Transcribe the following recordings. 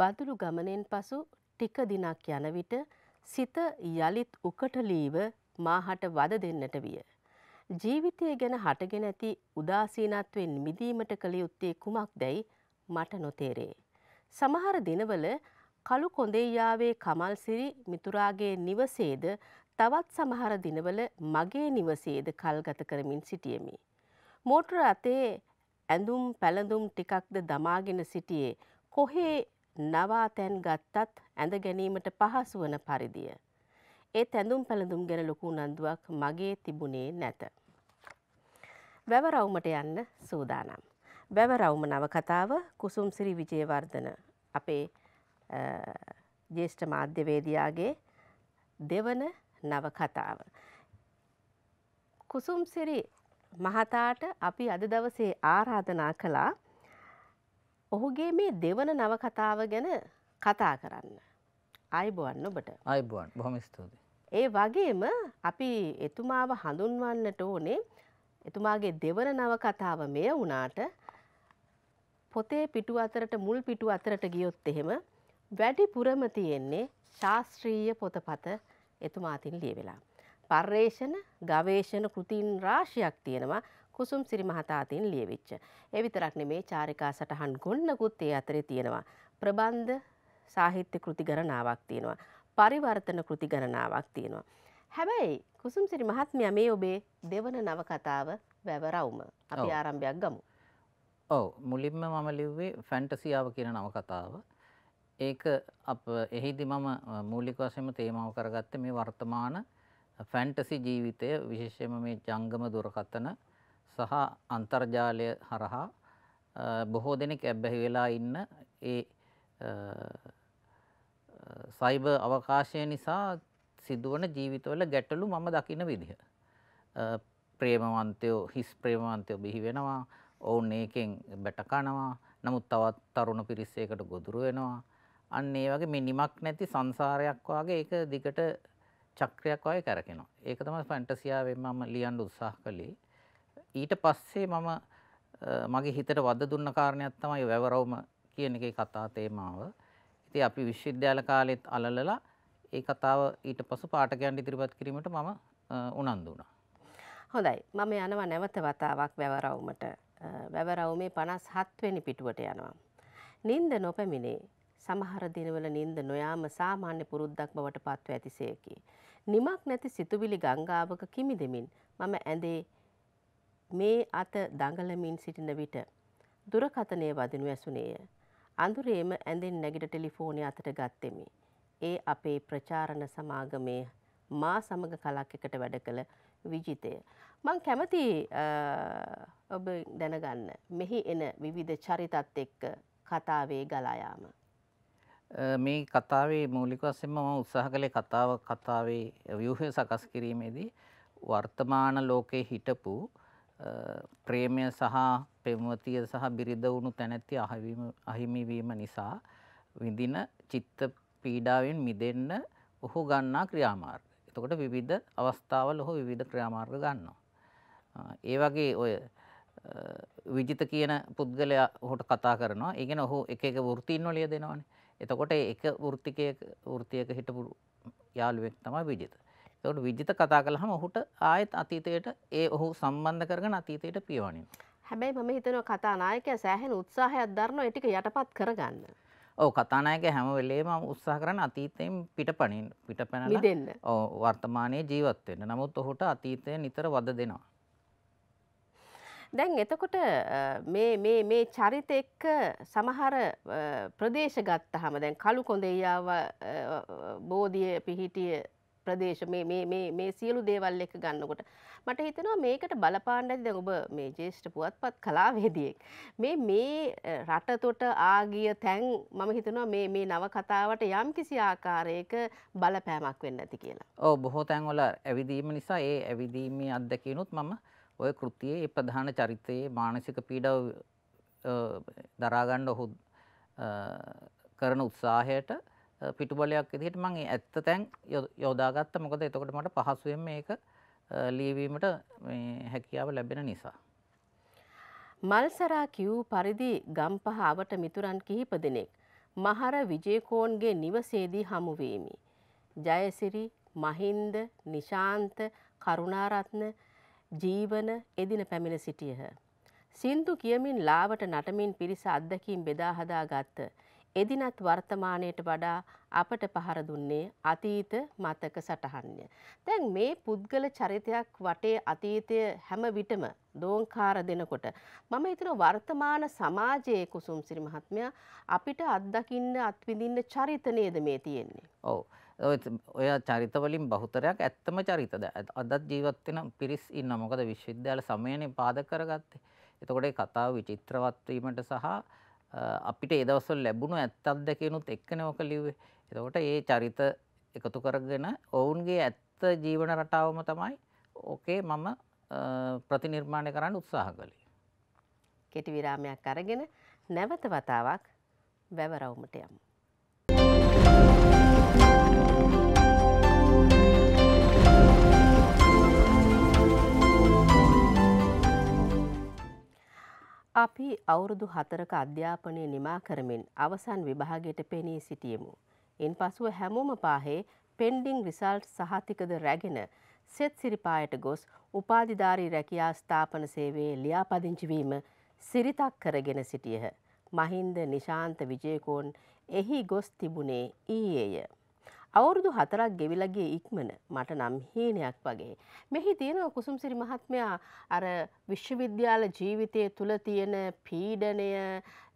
බදුළු ගමනෙන් පසු ටික දිනක් යන විට සිත යලිත් උකටලීව මාහට වද දෙන්නට විය. ජීවිතය ගැන හටගෙන ඇති උදාසීනත්වෙන් මිදීමට කළ යුත්තේ කුමක් දැයි මට නොතේරේ. සමහර දිනවල කළු කොඳෙයාවේ කමල්සිරි මිතුරාගේ නිවසේද තවත් සමහර දිනවල මගේ නිවසේද කල්ගත කරමින් සිටියමි. මෝටර අතේ ඇඳුම් පැළඳුම් ටිකක්ද දමාගෙන සිටියේ කොහේ නවාතැන් ගත්තත් ඇඳ ගැනීමට පහසු වන පරිදිය. ඒ තැඳුම් පැළඳුම් ගැන ලොකු උනන්දුවක් මගේ තිබුණේ නැත. වැවරවුමට යන්න සූදානම්. වැවරවුම නවකතාව කුසුම් සිරි විජයවර්ධන අපේ ජේෂ්ඨ මාධ්‍යවේදයාගේ දෙවන නවකතාව. කුසුම් සිරි මහතාට අපි අද දවසේ ආරාධනා කළා ඔහුගේ මේ දෙවන නවකතාව ගැන කතා කරන්න. අයිබුවන් ඔබට අයිබුවන් බොහොම ස්තුතියි. ඒ වගේම අපි එතුමාව හඳුන්වන්නට ඕනේ එතුමාගේ දෙවන නවකතාව මෙය වුණාට පොතේ පිටු අතරට මුල් පිටු අතරට ගියොත් එහෙම වැඩිපුරම තියෙන්නේ ශාස්ත්‍රීය පොතපත එතුමාතින් ලියවෙලා. පර්යේෂණ ගවේෂණ කෘතින් රාශියක් තියෙනවා කුසුම් සිරි මහතාතින් ලියවිච්ච. එවිතරක් නෙමේ චාරිකා සටහන් ගොන්නකුත් ඒ අතරේ තියෙනවා. ප්‍රබන්ධ සාහිත්‍ය කෘති ගණනාවක් තියෙනවා. පරිවර්තන කෘති ගණනාවක් තියෙනවා. හැබැයි කුසුම් සිරි මහත්මයා මේ ඔබේ දෙවන නවකතාව වැවරවුම. අපි ආරම්භයක් ගමු. ඔව මුලින්ම මම ලිව්වේ ෆැන්ටසියාව කියන නවකතාව. ඒක අප එහිදි මම මූලික වශයෙන්ම තේමාව කරගත්තේ මේ වර්තමාන ෆැන්ටසි ජීවිතය විශේෂයෙන්ම මේ ජංගම දුරකථන සහ අන්තර්ජාලය හරහා බොහෝ දෙනෙක් ඇබ්බැහි වෙලා ඉන්න ඒ සයිබර් අවකාශය නිසා සිදුවන ජීවිතවල ගැටලු මම දකින විදිහ. ප්‍රේමවන්තයෝ හිස් ප්‍රේමවන්තයෝ බිහි වෙනවා ඔවුන් ඒකෙන් බැටකනවා නමුත් තවත් තරුණ පිරිස්සේකට ගොදුරු වෙනවා අන්න ඒ වගේ මේ නිමක් නැති සංසාරයක් වගේ ඒක දිගට චක්‍රයක් වගේ කරකිනවා. ඒක තමයි ෆැන්ටසියාවෙන් මම ලියන්න උත්සාහ කළේ. ඊට පස්සේ මම මගේ හිතට වද දුන්න කාරණයක් තමයි වැවරවුම කියන එකේ කතා තේමාව. ඉතින් අපි විශ්වවිද්‍යාල කාලෙත් අලලලා ඒ කතාව ඊට පසු පාඨකයන් ඉදිරිපත් කිරීමට මම උනන්දු වුණා. හොඳයි. මම යනවා නැවත වතාවක් වැවරවුමට. වැවරවුමේ 57 වෙනි පිටුවට යනවා. නින්ද නොපැමිණේ. සමහර දිනවල නින්ද නොයාම සාමාන්‍ය පුරුද්දක් බවට පත්ව ඇතිසේකි. නිමක් නැති සිතුවිලි ගංගාවක කිමිදෙමින් මම ඇඳේ මේ අත දඟලමින් සිටින විට දුරකථනය වදිනු ඇසුනේය. අඳුරේම ඇඳෙන් නැගිට ටෙලිෆෝනය අතට ගත්තෙමි. ඒ අපේ ප්‍රචාරණ සමාගමේ මා සමග කලක් එකට වැඩ කළ විජිතය. මං කැමති ඔබ දැනගන්න මෙහි එන විවිධ චරිතත් එක්ක කතාවේ ගලායාම. මේ කතාවේ මූලික වසෙන්ම ම උත්සාහ කළේ කතාව කතාවේ ව්‍යහය සකස් කිරීමේදී වර්තමාන ලෝකයේ හිටපු ප්‍රේමය සහ පෙම්වතිය සහ බිරිඳ වුණු තැනැත්ති අහිමිවීම නිසා විඳින චිත්ත පීඩාවෙන් මිදෙන්න ඔහු ගන්නා ක්‍රියාමාර්ග. එතකොට විවිධ අවස්ථාවල ඔහු විවිධ ක්‍රියාමාර්ග ගන්නවා. ඒ වගේ ඔය විජිත කියන පුද්ගලයා ඔහුට කතා කරනවා. ඒ කියන්නේ ඔහු එක එක වෘත්තීන් වලිය දෙනවානේ. එතකොට ඒක වෘත්තිකයක වෘත්තියක හිටපු යාළුවෙක් තමයි විජිත. එතකොට විජිත කතා කළාම ඔහුට ආයෙත් අතීතයට ඒ ඔහු සම්බන්ධ කරගෙන අතීතයට පියවණිනවා. හැබැයි මම හිතනවා කතානායකයා සෑහෙන උත්සාහයක් දරනවා ඒ ටික යටපත් කරගන්න. ඔව් කතානායකයා හැම වෙලේම උත්සාහ කරන අතීතයෙන් පිටපණින් පිටපැනලා මිදෙන්න. ඔව් වර්තමානයේ ජීවත් වෙන්න. නමුත් ඔහුට අතීතය නිතර වද දෙනවා. දැන් එතකොට මේ චරිත එක්ක සමහර ප්‍රදේශ ගත්තහම දැන් කළු කොඳෙයාව බෝධිය පිහිටිය ප්‍රදේශ මේ මේ මේ මේ සියලු දේවල් එක ගන්නකොට මට හිතෙනවා මේකට බලපාන්න ඇති දැන් ඔබ මේ ජේෂ්ඨ පුවත්පත් කලාවේදියෙක් මේ මේ රටතොට ආගිය තැන් මම හිතනවා මේ මේ නව කතාවට යම් කිසි ආකාරයක බලපෑමක් වෙන්න ඇති කියලා. ඔව් බොහෝ තැන්වල ඇවිදීම නිසා ඒ ඇවිදීමේ අත්දැකීනුත් මම ඔය කෘතියේ ඒ ප්‍රධාන චරිතයේ මානසික පීඩාව දරාගන්න ඔහු කරන උත්සාහයට පිටුබලයක් විදිහට මම ඇත්ත තැන් යොදාගත්ත මොකද එතකොට මට පහසුවෙන් මේක ලියවීමට හැකියාව ලැබෙන නිසා. මල්සරා කිව් පරිදි ගම්පහාවට මිතුරන් කිහිප දෙනෙක් මහර විජයකෝන්ගේ නිවසේදී හමුවීමි. ජයසිරි මහින්ද නිශාන්ත කරුණාරත්න ජීවන එදින පැමිණ සිටියහ. සින්දු කියමින් ලාවට නටමින් පිරිස අත්දැකීම් බෙදාහදා ගත්ත. එදිනත් වර්තමානයට වඩා අපට පහර දුන්නේ අතීත මතක සටහන්ය. දැන් මේ පුද්ගල චරිතයක් වටේ අතීතය හැම විටම දෝංකාර දෙනකොට මම හිතන වර්තමාන සමාජයේ කුසුම් සිරි මහත්මයා අපිට අත්දකින්න අත්විඳින්න චරිත නේද මේ තියෙන්නේ. ඔව්. ඔය චරිතවලින් බහුතරයක් ඇත්තම චරිතද. අදත් ජීවත් වෙන පිරිස් ඉන්න මොකද විශ්වවිද්‍යාල සමයනේ පාදක කරගත්තේ. එතකොට ඒ කතාව විචිත්‍රවත් වීමට සහ අපිට ඒ දවස්වල ලැබුණු ඇත්ත අත්දැකීනුත් එක්කනේ ඔක ලිව්වේ. එතකොට ඒ චරිත එකතු කරගෙන ඔවුන්ගේ ඇත්ත ජීවන රටාවම තමයි ඕකේ මම ප්‍රතිනිර්මාණය කරන්න උත්සාහ කළේ. කෙටි විරාමයක් අරගෙන නැවත වතාවක් වැවරවුමට යමු. Thank you. අපි අවුරුදු හතරක අධ්‍යාපනය නිමා කරමින් අවසන් විභාගයට පෙනී සිටියමු. ඉන් පසුව හැමෝම පාහේ පෙන්ඩිං රිසල්ට් සහතිකද රැගෙන සෙත් සිරිපායට ගොස් උපාධිධාරී රැකියා ස්ථාපන සේවේ ලියාපදිංචිවීම සිරිතක් කරගෙන සිටියහ. මහින්ද නිශාන්ත විජයකෝන් එහි ගොස් තිබුණේ ඊයේය. අවුරුදු හතරක් ගෙවිලගේ ඉක්මන මට නම් හීනයක් වගේ. මෙහි තියෙන කුසුම්සිරි මහත්මයා අර විශ්වවිද්‍යාල ජීවිතය තුළ තියෙන පීඩනය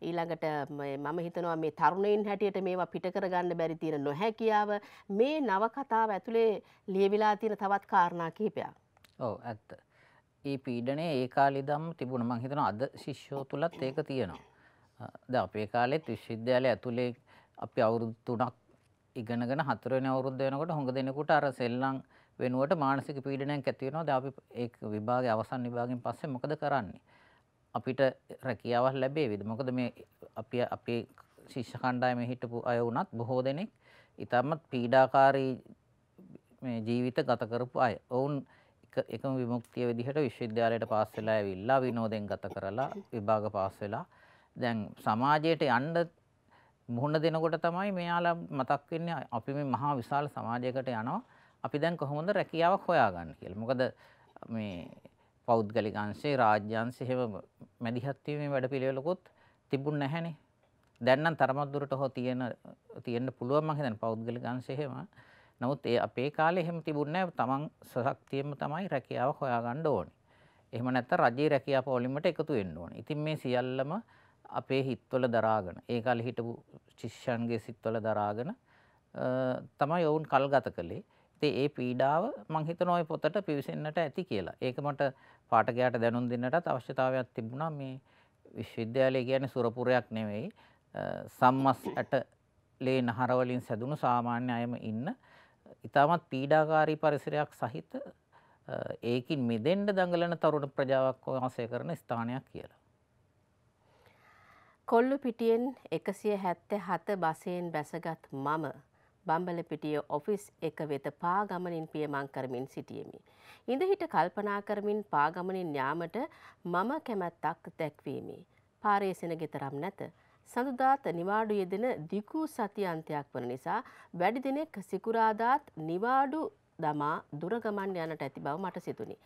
ඊළඟට මම හිතනවා මේ තරුණයින් හැටියට මේවා පිටකරගන්න බැරි තියෙන නොහැකියාව මේ නවකතාව ඇතුළේ ලියවිලා තියෙන තවත් කාරණා කිහිපයක්. ඕ ඇත්ත. ඒ පීඩනය ඒ කාලිදම් තිබුණ මං හිතන අද ශිෂ්‍යෝ තුළත් ඒක තියෙනවා. ද අපේ කාලෙත් විශ්විද්‍යාලය ඇතුළේ අපි අවුරුදු තුනක් ඉගෙනගෙන හතරවෙනි අවුරුද්ද වෙනකොට හොඟ දෙනෙකුට අර සෙල්ලම් වෙනුවට මානසික පීඩනයක් ඇති වෙනවා. දැන් අපි ඒ විභාගයේ අවසන් විභාගයෙන් පස්සේ මොකද කරන්නේ? අපිට රැකියාවක් ලැබේවිද? මොකද මේ අපි අපේ ශිෂ්‍ය කණ්ඩායමේ හිටපු අය වුණත් බොහෝ දෙනෙක් ඉතාමත් පීඩාකාරී මේ ජීවිත ගත කරපු අය. ඔවුන් එකම විමුක්තිය විදිහට විශ්වවිද්‍යාලයට පාස් වෙලා ඇවිල්ලා විනෝදෙන් ගත කරලා විභාග පාස් වෙලා දැන් සමාජයට යන්න මුහුණ දෙනකොට තමයි මෙයාලා මතක් වෙන්නේ අපි මේ මහා විශාල සමාජයකට යනවා. අපි දැන් කොහොමද රැකියාවක් හොයාගන්නේ කියලා. මොකද මේ පෞද්ගලික අංශේ රාජ්‍ය අංශේ හැම මැදිහත් වීමේ වැඩපිළිවෙලකුත් තිබුණ නැහැනේ. දැන් නම් තරමක් දුරට හො තියෙන තියෙන්න පුළුවන් මං හිතන්නේ පෞද්ගලික අංශේ හැම. නමුත් ඒ අපේ කාලේ එහෙම තිබුණේ නැහැ. තමන් සශක්තියෙන්ම තමයි රැකියාවක් හොයාගන්න ඕනේ. එහෙම නැත්නම් රජයේ රැකියාව පොලිමට එකතු වෙන්න ඕනේ. ඉතින් මේ සියල්ලම අපේ හිත්වල දරාගෙන ඒ කල හිටපු ශිෂ්‍යන්ගේ සිත්වල දරාගෙන තමයි ඔවුන් කල්ගත කළේ. ඉතින් ඒ පීඩාව මං හිතනවා ওই පොතට පිවිසෙන්නට ඇති කියලා. ඒක මට පාඨකයාට දැනුම් දෙන්නටත් අවශ්‍යතාවයක් තිබුණා මේ විශ්වවිද්‍යාලය කියන්නේ සුරපුරයක් නෙවෙයි. සම්මස් ඇට ලේ නහර වලින් සැදුණු සාමාන්‍ය අයම ඉන්න ඉතාමත් පීඩාකාරී පරිසරයක් සහිත ඒකින් මිදෙන්න දඟලන තරුණ ප්‍රජාවක් වාසය කරන ස්ථානයක් කියලා. කොල්ලු පිටියෙන් එකසිය හැත්ත හත බසයෙන් බැසගත් මම බම්බලපිටිය ඔෆිස් එක වෙත පාගමනින් පියමං කරමින් සිටියමි. ඉඳහිට කල්පනා කරමින් පාගමනින් යාමට මම කැමැත්තක් දැක්වීමි. පාරේසෙන ගෙතරම් නැත. සඳුදාත් නිවාඩු යෙදෙන දිකූ සති අන්තයක් වන නිසා වැඩි දෙනෙක් සිකුරාදාත් නිවාඩු දමා දුරගමන් යනට ඇති බව මට සිතුනි.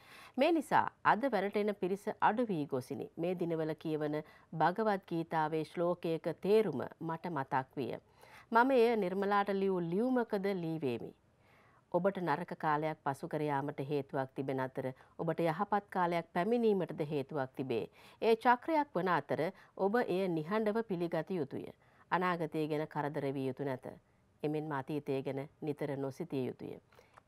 මේ නිසා අද වැරටෙන පිරිස අඩුවී ගොසිනි. මේ දිනවල කියවන භගවත් ගීතාවේ ශ්ලෝකයක තේරුම මට මතක් විය. මම එය නිර්මලාට ලියූ ලියුමකද ලීවේමි. ඔබට නරක කාලයක් පසුකරයාමට හේතුවක් තිබෙන අතර ඔබට යහපත් කාලයක් පැමිණීමටද හේතුවක් තිබේ. ඒ චක්‍රයක් වන අතර ඔබ එය නිහඬව පිළිගත යුතුය. අනාගතය ගැන කරදර විය යුතු නැත. එමෙන් අතීතය ගැන නිතර නොසිතිය යුතුය.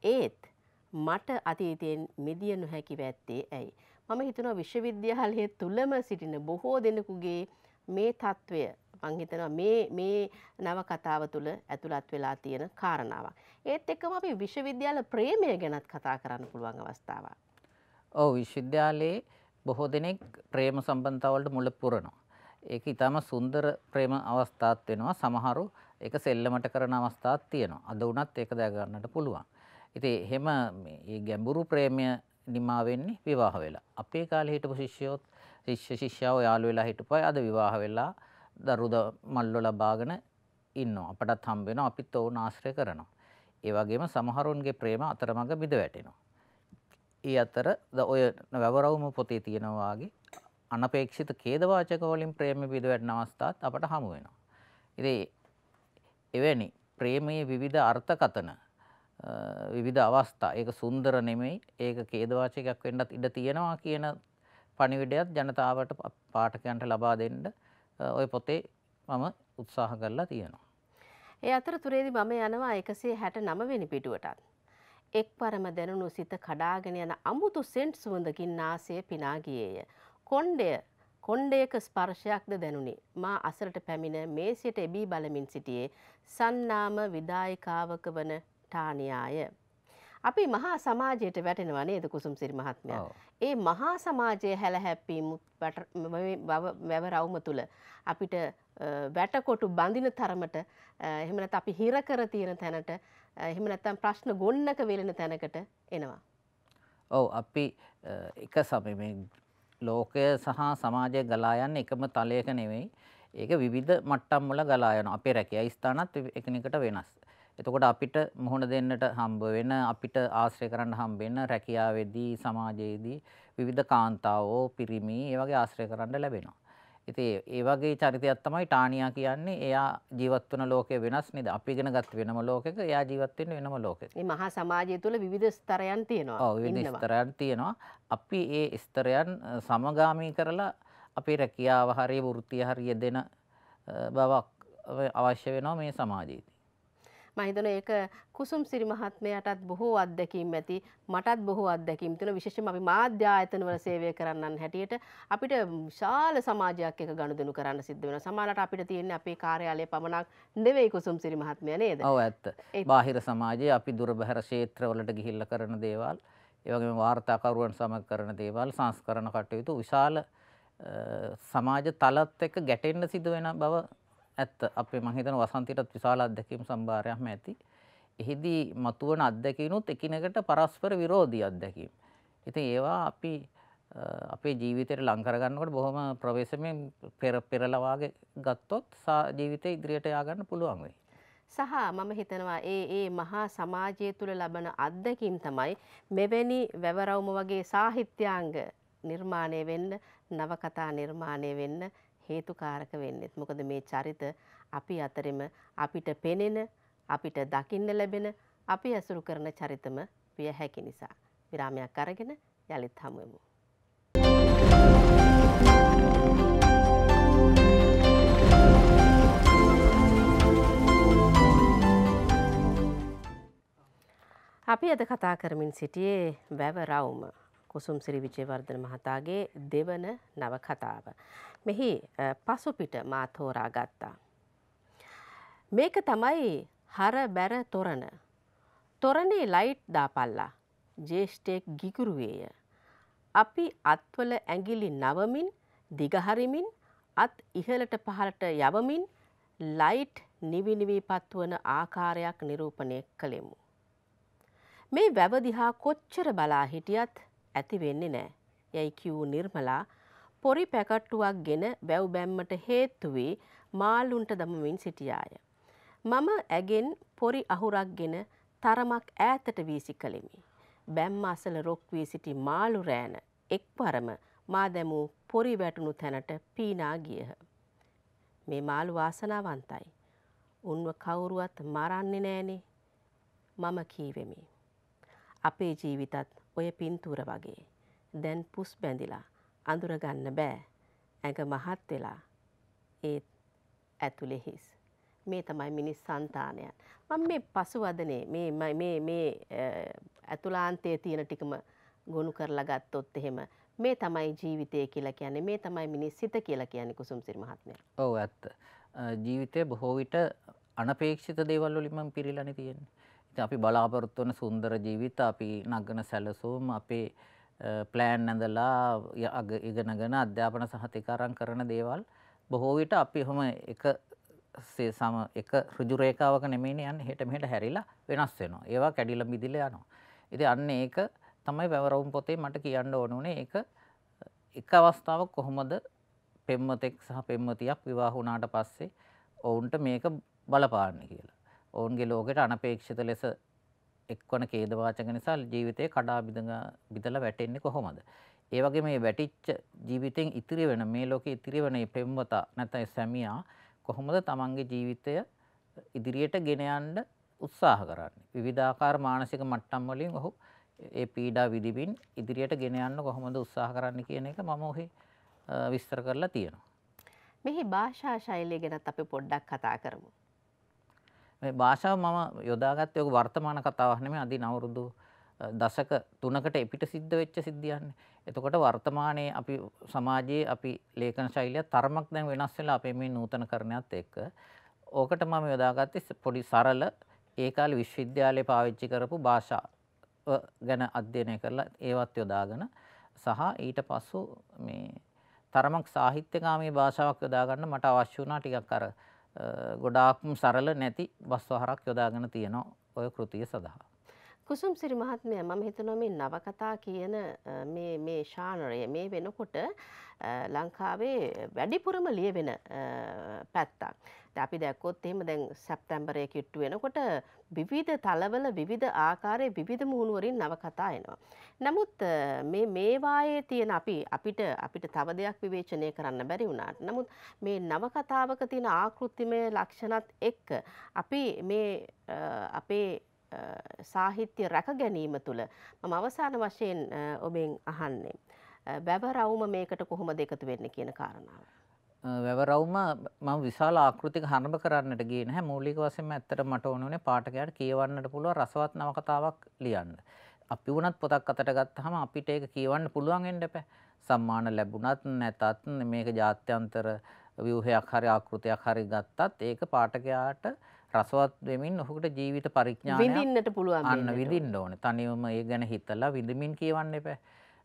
ඒත් මට අතීතයෙන් මිදිය නොහැකිව ඇත්තේ ඇයි. මම හිතනවා විශ්වවිද්‍යාලය තුළම සිටින බොහෝ දෙනෙකුගේ මේ තත්ත්වය මංහිතනවා මේ මේ නවකතාව තුළ ඇතුළත් වෙලා තියෙන කාරණාවක්. ඒත් එක්කම අපි විශ්වවිද්‍යාල ප්‍රේමය ගැනත් කතා කරන්න පුළුවන් අවස්ථාව. ඕ විශ්වවිද්‍යාලයේ බොහෝ දෙනෙක් ප්‍රේම සම්බන්ධවලට මුල පුරනවා. ඒක ඉතාම සුන්දර ප්‍රේම අවස්ථාත් වෙනවා සමහරු එක සෙල්ලමට කරන අවස්ථාත් තියෙනවා. අද වුණත් ඒක දැගන්නට පුළුවන්. ඉතින් එහෙම මේ ගැඹුරු ප්‍රේමය නිමා වෙන්නේ විවාහ වෙලා. අපේ කාලේ හිටපු ශිෂ්‍යයොත් ශිෂ්‍ය ශිෂ්‍යාව යාළු වෙලා හිටපුවා. අද විවාහ වෙලා දරුද මල්ලෝ ලබාගෙන ඉන්නවා. අපටත් හම්බ වෙනවා. අපිත් ඔවුන් ආශ්‍රය කරනවා. ඒ වගේම සමහරුන්ගේ ප්‍රේම අතරමඟ බිඳ වැටෙනවා. ඒ අතර ඔය වැවරවුම පොතේ තියෙනා වාගේ අනපේක්ෂිත ඛේදවාචක වලින් ප්‍රේම පිළිවෙඩන අවස්ථාත් අපට හමු වෙනවා. ඉතින් එවැනි ප්‍රේමයේ විවිධ අර්ථකතන විවිධ අවස්ථා ඒක සුන්දර නෙමෙයි ඒක කේදවාචකයක් වෙන්නත් ඉඩ තියෙනවා කියන පණිවිඩයත් ජනතාවට පාඨකයන්ට ලබා දෙන්න ওই පොතේ මම උත්සාහ කරලා තියෙනවා. ඒ අතරතුරේදී මම යනවා 169 වෙනි පිටුවටත්. එක්වරම දැනුණු සිත කඩාගෙන යන අමුතු සෙන්ට් සුවඳකින් නාසය පිනා ගියේය. කොණ්ඩය කොණ්ඩයක ස්පර්ශයක්ද දැනුනි. මා අසලට පැමිණ මේසයට එබී බලමින් සිටියේ. සන්නාම විදායිකාවක වන ටානියාය. අපි මහා සමාජයට වැටෙනවා නේද කුසුම් සිරි මහත්මයා. ඒ මහා සමාජයේ හැලහැප්පීම් වැවරවුම තුල අපිට වැටකොටු බඳින තරමට එහෙම නැත්නම් අපි හිර කර තියෙන තැනට එහෙම නැත්නම් ප්‍රශ්න ගොන්නක වෙලෙන තැනකට එනවා. ඔව් අපි එක සමේ මේ ලෝකය සහ සමාජය ගලා යන්නේ එකම තලයක නෙවෙයි. ඒක විවිධ මට්ටම් වල ගලා යනවා. අපේ රැකියා ස්ථානත් එකිනෙකට වෙනස්. එතකොට අපිට මුහුණ දෙන්නට හම්බ වෙන අපිට ආශ්‍රය කරන්න හම්බ වෙන රැකියාවේදී සමාජයේදී විවිධ කාන්තාවෝ පිරිමි ඒ වගේ ආශ්‍රය කරන්න ලැබෙනවා. ඉතින් ඒ වගේ චරිතයක් තමයි ටානියා කියන්නේ. එයා ජීවත් වෙන ලෝකය වෙනස් නේද? අපි ඉගෙන ගත්ත වෙනම ලෝකයක එයා ජීවත් වෙන වෙනම ලෝකයක. මේ මහා සමාජය තුළ විවිධ ස්තරයන් තියෙනවා. ඔව් විවිධ ස්තරයන් තියෙනවා. අපි ඒ ස්තරයන් සමගාමී කරලා අපේ රැකියාව හරිය වෘත්තිය හරිය දෙන බවක් අවශ්‍ය වෙනවා මේ සමාජයේදී. මහිතන ඒක කුසුම් සිරි මහත්මයටත් බොහෝ අත්දැකීම් ඇති මටත් බොහෝ අත්දැකීම් තියෙන විශේෂයෙන්ම අපි මාධ්‍යායතන වල සේවය කරන්නන් හැටියට අපිට විශාල සමාජයක් එක ගනුදෙනු කරන්න සිද්ධ වෙනවා. සමහරවිට අපිට තියෙන්නේ අපේ කාර්යාලය පමණක් නෙවෙයි කුසුම් සිරි මහත්මයා නේද? ඔව් ඇත්ත. බාහිර සමාජයේ අපි දුරබැහැර ක්ෂේත්‍රවලට ගිහිල්ලා කරන දේවල් ඒවගේ වාර්තාකරුවන් සමඟ කරන දේවල් සංස්කරණ කටයුතු විශාල සමාජ තලත් එක ගැටෙන්න්න සිදුවෙන බව ඇත්ත අපේ මං හිතන වසන්තයටත් විශාල අත්දැකීම් සම්භාරයක්ම ඇති. එහිදී මතුවන අත්දැකීනුත් එකිනෙකට පරස්පර විරෝධී අත්දැකීම්. ඉතින් ඒවා අපි අපේ ජීවිතයට ලං කරගන්නකොට බොහොම ප්‍රවේශමෙන් පෙර පෙරලා වාගේ ගත්තොත් ජීවිතේ ඉදිරියට ය아가න්න පුළුවන් වෙයි. සහ මම හිතනවා ඒ ඒ මහා සමාජය තුළ ලබන අත්දැකීම් තමයි මෙවැනි වැවරවුම වගේ සාහිත්‍යාංග නිර්මාණය වෙන්න නවකතා නිර්මාණය වෙන්න හේතුකාරක වෙන්නෙත්. මොකද මේ චරිත අපි අතරෙම අපිට පෙනෙන අපිට දකින්න ලැබෙන අපි ඇසුරු කරන චරිතම විය හැකි නිසා. විරාමයක් අරගෙන යළිත් හමුවමු. අපි අද කතා කරමින් සිටියේ වැව රවුම කුසුම් සිරි විජයවර්ධන මහතාගේ දෙවන නවකතාව. මෙහි පසුපිට මා තෝරා ගත්තා. මේක තමයි හර බැර තොරණ. තොරණේ ලයිට් දාපල්ලා ජේෂ්ඨයෙක් ගිගුරුවේය. අපි අත්වල ඇඟිලි නවමින් දිගහරිමින් අත් ඉහළට පහළට යවමින් ලයිට් නිවිනිවී පත්වන ආකාරයක් නිරූපණය කළෙමු. මේ වැවදිහා කොච්චර බලා හිටියත් ඇති වෙන්නේ නෑ යැයි කිවූ නිර්මලා පොරි පැකට්ටුවක් ගෙන වැව් බැම්මට හේත්තුවේ මාලුන්ට දමමින් සිටියාය. මම ඇගෙන් පොරි අහුරක් ගෙන තරමක් ඈතට වීසි කළෙමි. බැම්ම අසල රොක්වී සිටි මාලු රෑන එක් වරම මා දැමූ පොරි වැටුණු තැනට පීනා ගියහ. මේ මාළු වාසනාවන්තයි. උන්ව කවුරුවත් මරන්නේ නෑනේ මම කීවෙමි. අපේ ජීවිතත් ඔය පින්තූර වගේ දැන් පුස් බැඳිලා අඳුරගන්න බෑ. ඇඟ මහත් වෙලා. ඒත් ඇතුලේ හිස්. මේ තමයි මිනිස් సంతානයන්. මම මේ පසුවදනේ මේ මේ මේ ඇතුලාන්තයේ තියෙන ටිකම ගොනු කරලා ගත්තොත් එහෙම මේ තමයි ජීවිතය කියලා කියන්නේ මේ තමයි මිනිස් සිත කියලා කියන්නේ කුසුම්සිරි මහත්මයා. ඔව් ඇත්ත. ජීවිතය බොහෝ විට අනපේක්ෂිත දේවල් වලින් මම පිරීලානේ තියෙන්නේ. ඉතින් අපි බලාපොරොත්තු වෙන සුන්දර ජීවිත අපි නගන සැලසුම් අපේ ප්ලෑන් ඇඳලා ඉගෙනගෙන අධ්‍යාපන සහතිකාරම් කරන දේවල් බොහෝ විට අපි හොම එක සම එක ඍජු රේඛාවක නෙමෙයිනේ යන්නේ හෙට මෙහෙට හැරිලා වෙනස් වෙනවා. ඒවා කැඩිලා මිදිලා යනවා. ඉතින් අන්න ඒක තමයි වැවරවුම් පොතේ මට කියන්න ඕන උනේ ඒක එක අවස්ථාවක් කොහොමද පෙම්මතෙක් සහ පෙම්මතියක් විවාහ වුණාට පස්සේ ඔවුන්ට මේක බලපාන්නේ කියලා. ඔවුන්ගේ ලෝකෙට අනපේක්ෂිත ලෙස එක්වන ඛේදවාචක නිසා ජීවිතේ කඩා බිඳ බිඳලා වැටෙන්නේ කොහොමද? ඒ වගේ මේ වැටිච්ච ජීවිතෙන් ඉතිරි වෙන මේ ලෝකේ ඉතිරි වෙන මේ පෙම්වතා නැත්නම් සැමියා කොහොමද තමන්ගේ ජීවිතය ඉදිරියට ගෙන යන්න උත්සාහ කරන්නේ? විවිධාකාර මානසික මට්ටම් වලින් ඔහු ඒ පීඩා විඳින්න ඉදිරියට ගෙන යන්න කොහොමද උත්සාහ කරන්නේ කියන එක මම ඔහි විස්තර කරලා තියෙනවා. මෙහි භාෂා ශෛලිය ගැනත් අපි පොඩ්ඩක් කතා කරමු. මේ භාෂාව මම යොදාගත්තේ ඔක වර්තමාන කතාවක් නෙමෙයි අදී නවරුදු දශක 3කට එපිට සිද්ධ වෙච්ච සිද්ධියන්නේ. එතකොට වර්තමානයේ අපි සමාජයේ අපි ලේඛන ශෛලිය තරමක් දැන් වෙනස් වෙලා අපේ මේ නූතනකරණයත් එක්ක ඕකට මම යොදාගත්තේ පොඩි සරල ඒ කාලේ විශ්වවිද්‍යාලේ පාවිච්චි කරපු භාෂාව ගැන අධ්‍යයනය කරලා ඒවත් යොදාගෙන සහ ඊට පස්සෙ මේ තරමක් සාහිත්‍යකාමී භාෂාවක් යොදා ගන්න මට අවශ්‍ය වුණා ටිකක් අර ගොඩාක්ම සරල නැති බස්වහරක් යොදාගෙන තියෙනවා ඔය කෘතිය සඳහා. කුසුම් සිරි මහත්මය මම හිතනවා මේ නවකතා කියන මේ මේ ශානරය මේ වෙනකොට ලංකාවේ වැඩිපුරම ලියවෙන පැත්තක්. අපි දැක්කොත් එහෙම දැන් සැප්තැම්බරය කිට්ටු වෙනකොට විවිධ තලවල විවිධ ආකාරයේ විවිධ මුහුණුවරින් නවකතා එනවා. නමුත් මේ මේවායේ තියෙන අපි අපිට අපිට තව දෙයක් විවේචනය කරන්න බැරි වුණාට නමුත් මේ නවකතාවක තියෙන ආකෘතිමය ලක්ෂණත් එක්ක අපි මේ අපේ සාහිත්‍ය රැක ගැනීම තුළ මම අවසාන වශයෙන් ඔබෙන් අහන්නේ. බැබරවුම මේකට කොහොමද එකතු වෙන්න කියන කාරණාව. වැවරවුම මම විශාල ආකෘතික හරඹ කරන්නට ගියේ නැහැ මූලික වශයෙන්ම ඇත්තට මට ඕන උනේ පාඨකයාට කියවන්නට පුළුවන් රසවත් නවකතාවක් ලියන්න. අපි වුණත් පොතක් අතට ගත්තාම අපිට ඒක කියවන්න පුළුවන් වෙන්න බෑ. සම්මාන ලැබුණත් නැතත් මේක ජාත්‍යන්තර ව්‍යුහයක් හරි ආකෘතියක් හරි ගත්තත් ඒක පාඨකයාට රසවත් වෙමින් ඔහුට ජීවිත පරිඥානය විඳින්නට පුළුවන්. අන්න විඳින්න ඕනේ. තනියම ඒ ගැන හිතලා විඳමින් කියවන්න එපා.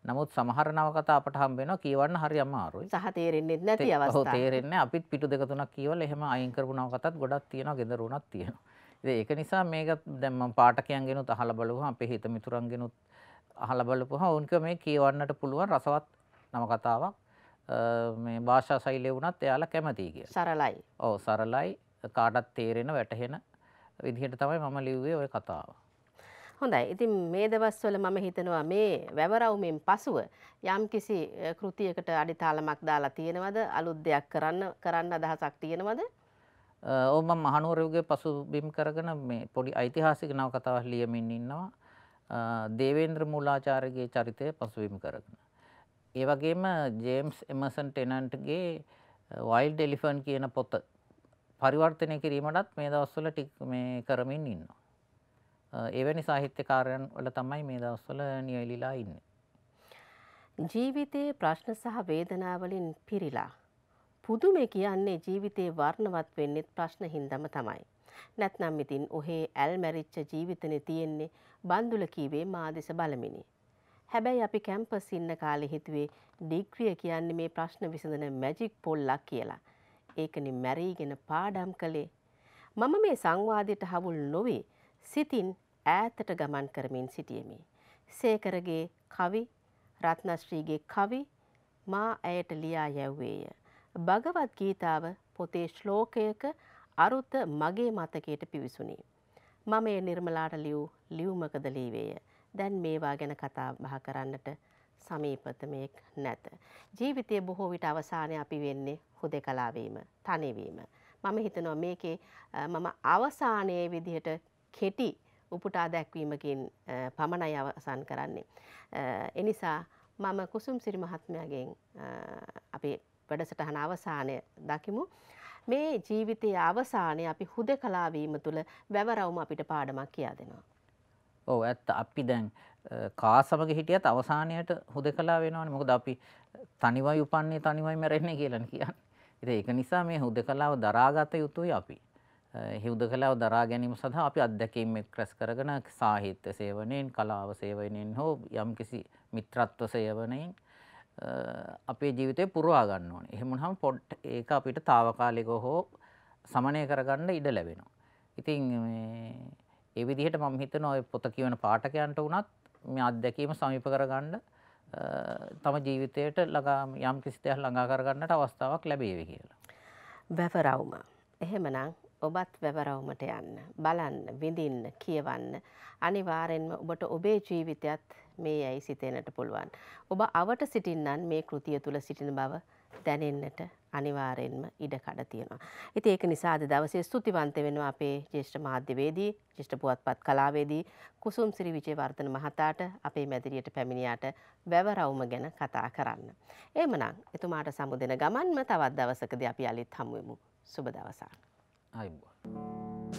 නමුත් සමහර නවකතා අපට හම්බ වෙනවා කියවන්න හරි අමාරුයි. සහ තේරෙන්නේ නැති අවස්ථා. ඔව් තේරෙන්නේ අපිත් පිටු දෙක තුනක් කියවලා එහෙම අයින් කරපු නවකතාත් ගොඩක් තියෙනවා, gedara උනත් තියෙනවා. ඉතින් ඒක නිසා මේක දැන් මම පාඨකයන්ගෙනුත් අහලා බලුවා, අපේ හිත මිතුරන්ගෙනුත් අහලා බලපුවා. ඕන් කිය මේ කියවන්නට පුළුවන් රසවත් නවකතාවක්. මේ භාෂා ශෛලිය වුණත් එයාලා කැමතියි කියලා. සරලයි. ඔව් සරලයි කාටත් තේරෙන වැටහෙන විදිහට තමයි මම ලිව්වේ ওই කතාව. හොඳයි ඉතින් මේ දවස්වල මම හිතනවා මේ වැවරවුමෙන් පසුව යම් කිසි කෘතියකට අඩිතාලමක් දාලා තියෙනවද අලුත් දෙයක් කරන්න කරන්න අදහසක් තියෙනවද ඕම මහනුවරයුගේ පසුබිම් කරගෙන මේ පොඩි ඓතිහාසික නවකතාවක් ලියමින් ඉන්නවා දේවේන්ද්‍ර මූලාචාර්යගේ චරිතය පසුබිම් කරගෙන. ඒ වගේම ජේම්ස් එමර්සන් ටෙනන්ට්ගේ වයිල්ඩ් එලිෆන්ට් කියන පොත පරිවර්තනය කිරීමටත් මේ දවස්වල ටික මේ කරමින් ඉන්නවා. එවැනි සාහිත්‍යකාරයන් වල තමයි මේ දවස්වල නියැලිලා ඉන්නේ. ජීවිතයේ ප්‍රශ්න සහ වේදනාවලින් පිරීලා පුදුමේ කියන්නේ ජීවිතේ වර්ණවත් වෙන්නෙත් ප්‍රශ්න හින්දම තමයි. නැත්නම් ඉතින් ඔහේ ඇල්මැරිච්ච ජීවිතනේ තියෙන්නේ බන්දුල කීවේ මාදෙස බලමිනි. හැබැයි අපි කැම්පස් ඉන්න කාලේ හිතුවේ ඩිග්‍රිය කියන්නේ මේ ප්‍රශ්න විසඳන මැජික් පොල්ලක් කියලා. ඒකනේ මැරීගෙන පාඩම් කළේ. මම මේ සංවාදයට හවුල් නොවේ. සිතින් ඈතට ගමන් කරමින් සිටියමි. සේකරගේ කවි රත්නශ්‍රීගේ කවි මා ඇයට ලියා යැව්වේය. භගවත් ගීතාව පොතේ ශ්ලෝකයක අරුත මගේ මතකයට පිවිසුනි. මම ඒ නිර්මලාට ලියූ ලියුමකද ලීවේය. දැන් මේවා ගැන කතා බහ කරන්නට සමීපතමයෙක් නැත. ජීවිතය බොහෝ විට අවසානය අපි වෙන්නේ හුදෙ කලාවීම තනිවීම. මම හිතනවා මේකේ මම අවසානයේ විදිහට කෙටි උපුටා දැක්වීමකින් පමණයි අවසන් කරන්නේ. එනිසා මම කුසුම් සිරි මහත්මයාගෙන් අපේ වැඩසටහන අවසානය දකිමු. මේ ජීවිතයේ අවසානය අපි හුද කලාවීම තුළ වැවරවුම අපිට පාඩමක් කියා දෙනවා. ඔව ඇත්ත අපි දැන් කාසමග හිටියත් අවසානයට හුද කලා වෙනවාන මොකද අපි තනිවයි උපන්නේ තනිවයි මැරෙන්නේ කියලන කියන්න. ඒ එක නිසා මේ හුද කලාව දරාගත යුතුයි අපි. හිවුදකලාව දරා ගැනීම සඳහා අපි අත්දැකීම් එක් රැස් කරගෙන සාහිත්‍ය සේවනයෙන් කලාව සේවනයෙන් හෝ යම්කිසි මිත්‍රත්ව සේවනයෙන් අපේ ජීවිතය පුරවා ගන්න ඕනේ. එහෙම වුණාම පොඩ් ඒක අපිට తాවකාලිකව හෝ සමනය කරගන්න ඉඩ ලැබෙනවා. ඉතින් මේ ඒ විදිහට මම හිතනවා ඔය පොත කියවන පාඨකයන්ට වුණත් මේ අත්දැකීම සමීප කරගන්න තම ජීවිතයට ළඟා යම් කිසි දෙයක් ළඟා කරගන්නට අවස්ථාවක් ලැබේවි කියලා. බැපරවුම. එහෙමනම් ඔබත් වැවරවුමට යන්න බලන්න විඳින්න කියවන්න අනිවාරෙන්ම ඔබට ඔබේ ජීවිතයත් මේ ඇයි සිතෙනට පුළුවන්. ඔබ අවට සිටින්නන් මේ කෘතිය තුළ සිටින බව දැනෙන්නට අනිවාරෙන්ම ඉඩ කඩ තියෙනවා. ඉති ඒක නිසාද දවසේ ස්තුතිවන්ත වෙනවා අපේ ජේෂ්ඨ මාධ්‍යවේදී ජිෂ්ට පුවත්පත් කලාවේදී කුසුම් සිරි විජයවර්ධන මහතාට අපේ මැදිරියට පැමිණියාට වැවරවුම ගැන කතා කරන්න. ඒමනම් එතුමාට සමුදෙන ගමන්ම තවත් දවසකද අපි අලිත් හමුවමු සුබ දවසක්. boa